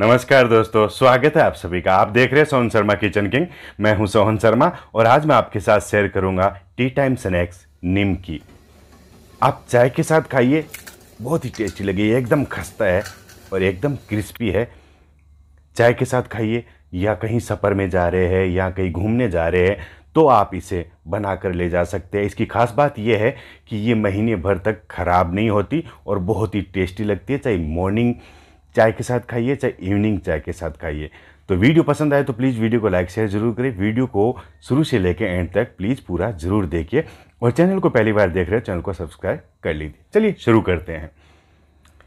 नमस्कार दोस्तों स्वागत है आप सभी का आप देख रहे हैं सोहन शर्मा किचन किंग मैं हूं सोहन शर्मा और आज मैं आपके साथ शेयर करूंगा टी टाइम स्नैक्स नीम की आप चाय के साथ खाइए बहुत ही टेस्टी लगी एकदम खस्ता है और एकदम क्रिस्पी है चाय के साथ खाइए या कहीं सफ़र में जा रहे हैं या कहीं घूमने जा रहे हैं तो आप इसे बना कर ले जा सकते हैं इसकी खास बात यह है कि ये महीने भर तक ख़राब नहीं होती और बहुत ही टेस्टी लगती है चाहे मॉर्निंग चाय के साथ खाइए चाहे इवनिंग चाय के साथ खाइए तो वीडियो पसंद आए तो प्लीज़ वीडियो को लाइक शेयर जरूर करें वीडियो को शुरू से लेकर एंड तक प्लीज़ पूरा जरूर देखिए और चैनल को पहली बार देख रहे हो चैनल को सब्सक्राइब कर लीजिए चलिए शुरू करते हैं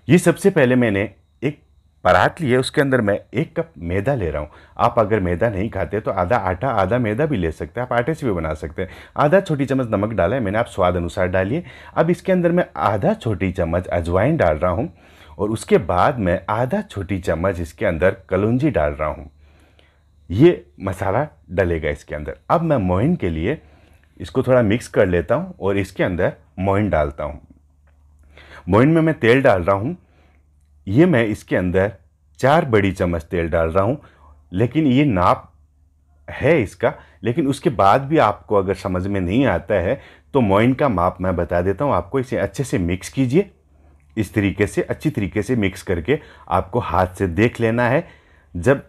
ये सबसे पहले मैंने एक परात ली है उसके अंदर मैं एक कप मैदा ले रहा हूँ आप अगर मैदा नहीं खाते तो आधा आटा आधा मैदा भी ले सकते हैं आप आटे से भी बना सकते हैं आधा छोटी चम्मच नमक डाला है मैंने आप स्वाद अनुसार डालिए अब इसके अंदर मैं आधा छोटी चम्मच अजवाइन डाल रहा हूँ और उसके बाद मैं आधा छोटी चम्मच इसके अंदर कलुंजी डाल रहा हूँ ये मसाला डलेगा इसके अंदर अब मैं मोइन के लिए इसको थोड़ा मिक्स कर लेता हूँ और इसके अंदर मोइन डालता हूँ मोइन में मैं तेल डाल रहा हूँ ये मैं इसके अंदर चार बड़ी चम्मच तेल डाल रहा हूँ लेकिन ये नाप है इसका लेकिन उसके बाद भी आपको अगर समझ में नहीं आता है तो मोइन का माप मैं बता देता हूँ आपको इसे अच्छे से मिक्स कीजिए इस तरीके से अच्छी तरीके से मिक्स करके आपको हाथ से देख लेना है जब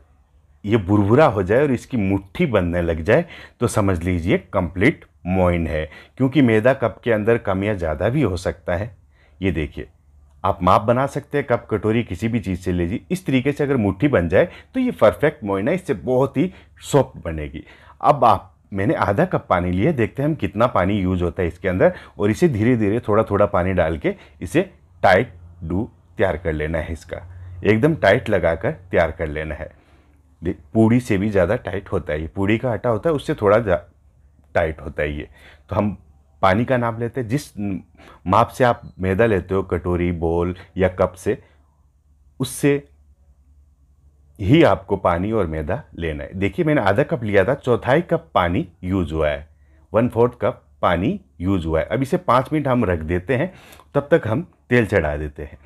ये भुरभुरा हो जाए और इसकी मुट्ठी बनने लग जाए तो समझ लीजिए कंप्लीट मोइन है क्योंकि मैदा कप के अंदर कम या ज़्यादा भी हो सकता है ये देखिए आप माप बना सकते हैं कप कटोरी किसी भी चीज़ से लीजिए इस तरीके से अगर मुट्ठी बन जाए तो ये परफेक्ट मोइन है इससे बहुत ही सॉफ्ट बनेगी अब आप मैंने आधा कप पानी लिया देखते हैं हम कितना पानी यूज होता है इसके अंदर और इसे धीरे धीरे थोड़ा थोड़ा पानी डाल के इसे टाइट डू तैयार कर लेना है इसका एकदम टाइट लगा कर तैयार कर लेना है पूड़ी से भी ज़्यादा टाइट होता है ये पूड़ी का आटा होता है उससे थोड़ा टाइट होता है ये तो हम पानी का नाप लेते हैं जिस माप से आप मैदा लेते हो कटोरी बोल या कप से उससे ही आपको पानी और मैदा लेना है देखिए मैंने आधा कप लिया था चौथाई कप पानी यूज़ हुआ है वन फोर्थ कप पानी यूज हुआ है अब इसे पाँच मिनट हम रख देते हैं तब तक हम तेल चढ़ा देते हैं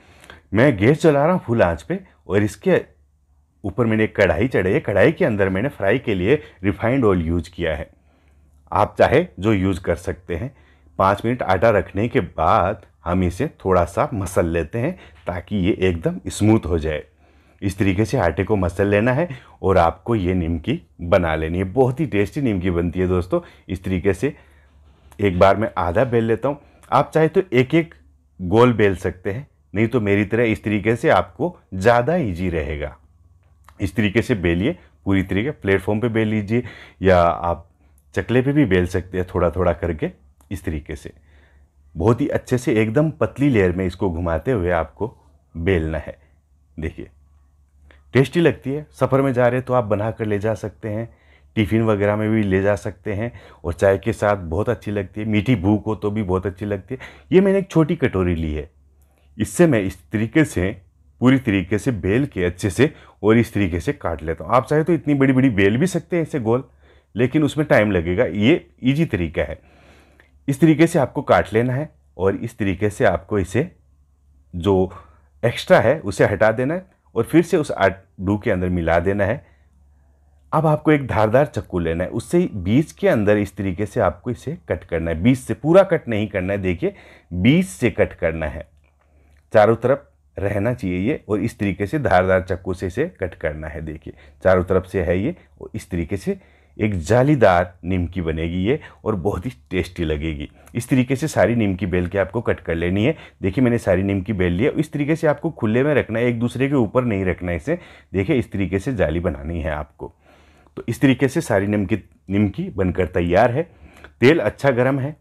मैं गैस चला रहा हूँ फुल आँच पे और इसके ऊपर मैंने एक कढ़ाई चढ़ाई है कढ़ाई के अंदर मैंने फ्राई के लिए रिफाइंड ऑयल यूज किया है आप चाहे जो यूज़ कर सकते हैं पाँच मिनट आटा रखने के बाद हम इसे थोड़ा सा मसल लेते हैं ताकि ये एकदम स्मूथ हो जाए इस तरीके से आटे को मसल लेना है और आपको ये निमकी बना लेनी है बहुत ही टेस्टी निमकी बनती है दोस्तों इस तरीके से एक बार में आधा बेल लेता हूँ आप चाहे तो एक एक गोल बेल सकते हैं नहीं तो मेरी तरह इस तरीके से आपको ज़्यादा इजी रहेगा इस तरीके से बेलिए पूरी तरीके प्लेटफॉर्म पे बेल लीजिए या आप चकले पे भी बेल सकते हैं थोड़ा थोड़ा करके इस तरीके से बहुत ही अच्छे से एकदम पतली लेयर में इसको घुमाते हुए आपको बेलना है देखिए टेस्टी लगती है सफ़र में जा रहे तो आप बना कर ले जा सकते हैं टिफ़िन वगैरह में भी ले जा सकते हैं और चाय के साथ बहुत अच्छी लगती है मीठी भूख हो तो भी बहुत अच्छी लगती है ये मैंने एक छोटी कटोरी ली है इससे मैं इस तरीके से पूरी तरीके से बेल के अच्छे से और इस तरीके से काट लेता हूँ आप चाहे तो इतनी बड़ी बड़ी बेल भी सकते हैं ऐसे गोल लेकिन उसमें टाइम लगेगा ये ईजी तरीका है इस तरीके से आपको काट लेना है और इस तरीके से आपको इसे जो एक्स्ट्रा है उसे हटा देना है और फिर से उस आडू के अंदर मिला देना है अब आपको एक धारदार चक्कू लेना है उससे बीज के अंदर इस तरीके से आपको इसे कट करना है बीज से पूरा कट नहीं करना है देखिए बीज से कट करना है चारों तरफ रहना चाहिए ये और इस तरीके से धारदार चक्कू से इसे कट करना है देखिए चारों तरफ से है ये और इस तरीके से एक जालीदार नीमकी बनेगी ये और बहुत ही टेस्टी लगेगी इस तरीके से सारी नीमकी बेल के आपको कट कर लेनी है देखिए मैंने सारी नीमकी बेल ली है इस तरीके से आपको खुले में रखना है एक दूसरे के ऊपर नहीं रखना है इसे देखिए इस तरीके से जाली बनानी है आपको तो इस तरीके से सारी निमकी निमकी बनकर तैयार है तेल अच्छा गर्म है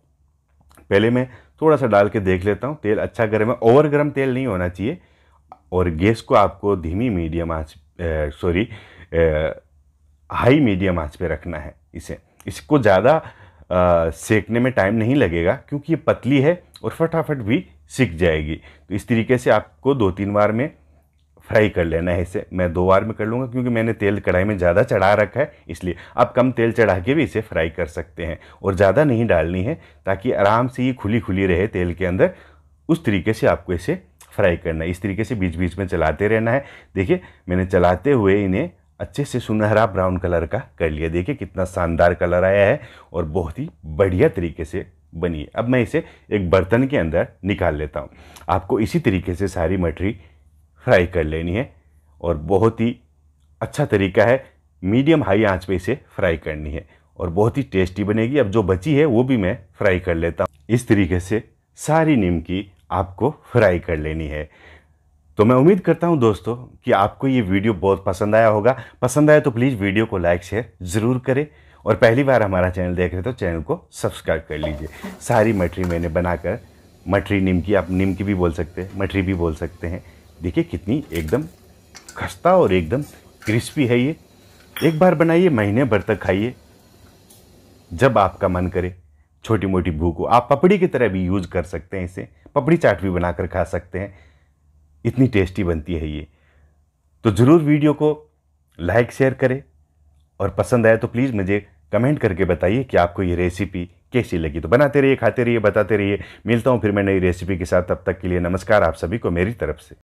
पहले मैं थोड़ा सा डाल के देख लेता हूँ तेल अच्छा गर्म है ओवर गर्म तेल नहीं होना चाहिए और गैस को आपको धीमी मीडियम आँच सॉरी हाई मीडियम आँच पे रखना है इसे इसको ज़्यादा सेकने में टाइम नहीं लगेगा क्योंकि ये पतली है और फटाफट भी सीख जाएगी तो इस तरीके से आपको दो तीन बार में फ्राई कर लेना है इसे मैं दो बार में कर लूँगा क्योंकि मैंने तेल कढ़ाई में ज़्यादा चढ़ा रखा है इसलिए आप कम तेल चढ़ा के भी इसे फ्राई कर सकते हैं और ज़्यादा नहीं डालनी है ताकि आराम से ये खुली खुली रहे तेल के अंदर उस तरीके से आपको इसे फ्राई करना है इस तरीके से बीच बीच में चलाते रहना है देखिए मैंने चलाते हुए इन्हें अच्छे से सुनहरा ब्राउन कलर का कर लिया देखिए कितना शानदार कलर आया है और बहुत ही बढ़िया तरीके से बनी है अब मैं इसे एक बर्तन के अंदर निकाल लेता हूँ आपको इसी तरीके से सारी मटरी फ्राई कर लेनी है और बहुत ही अच्छा तरीका है मीडियम हाई आंच पे इसे फ्राई करनी है और बहुत ही टेस्टी बनेगी अब जो बची है वो भी मैं फ्राई कर लेता हूँ इस तरीके से सारी की आपको फ्राई कर लेनी है तो मैं उम्मीद करता हूँ दोस्तों कि आपको ये वीडियो बहुत पसंद आया होगा पसंद आया तो प्लीज़ वीडियो को लाइक शेयर ज़रूर करें और पहली बार हमारा चैनल देख रहे तो चैनल को सब्सक्राइब कर लीजिए सारी मटरी मैंने बनाकर मटरी नीम की आप नीम की भी बोल सकते हैं मटरी भी बोल सकते हैं देखिए कितनी एकदम खस्ता और एकदम क्रिस्पी है ये एक बार बनाइए महीने भर तक खाइए जब आपका मन करे छोटी मोटी भूख हो आप पपड़ी की तरह भी यूज कर सकते हैं इसे पपड़ी चाट भी बनाकर खा सकते हैं इतनी टेस्टी बनती है ये तो ज़रूर वीडियो को लाइक शेयर करें और पसंद आया तो प्लीज़ मुझे कमेंट करके बताइए कि आपको ये रेसिपी कैसी लगी तो बनाते रहिए खाते रहिए बताते रहिए मिलता हूँ फिर मैं नई रेसिपी के साथ तब तक के लिए नमस्कार आप सभी को मेरी तरफ से